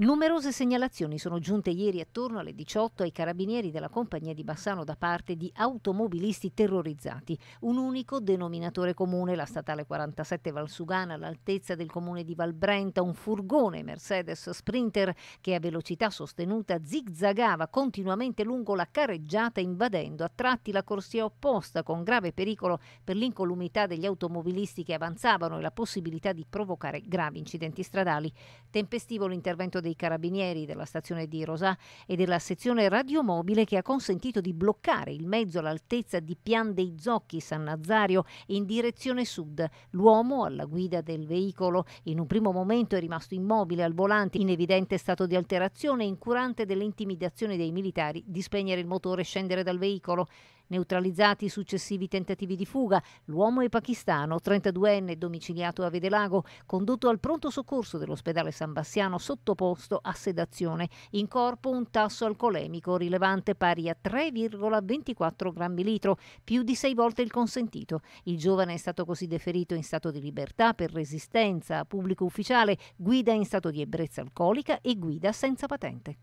Numerose segnalazioni sono giunte ieri attorno alle 18 ai carabinieri della compagnia di Bassano da parte di automobilisti terrorizzati. Un unico denominatore comune, la statale 47 Valsugana all'altezza del comune di Valbrenta, un furgone Mercedes Sprinter che a velocità sostenuta zigzagava continuamente lungo la carreggiata invadendo a tratti la corsia opposta con grave pericolo per l'incolumità degli automobilisti che avanzavano e la possibilità di provocare gravi incidenti stradali. Tempestivo l'intervento dei dei carabinieri della stazione di Rosà e della sezione radiomobile che ha consentito di bloccare il mezzo all'altezza di Pian dei Zocchi San Nazario in direzione sud. L'uomo alla guida del veicolo in un primo momento è rimasto immobile al volante in evidente stato di alterazione incurante delle intimidazioni dei militari di spegnere il motore e scendere dal veicolo. Neutralizzati i successivi tentativi di fuga, l'uomo è pakistano, 32enne, domiciliato a Vedelago, condotto al pronto soccorso dell'ospedale San Bassiano sottoposto a sedazione. In corpo un tasso alcolemico rilevante pari a 3,24 grammi litro, più di sei volte il consentito. Il giovane è stato così deferito in stato di libertà per resistenza a pubblico ufficiale, guida in stato di ebbrezza alcolica e guida senza patente.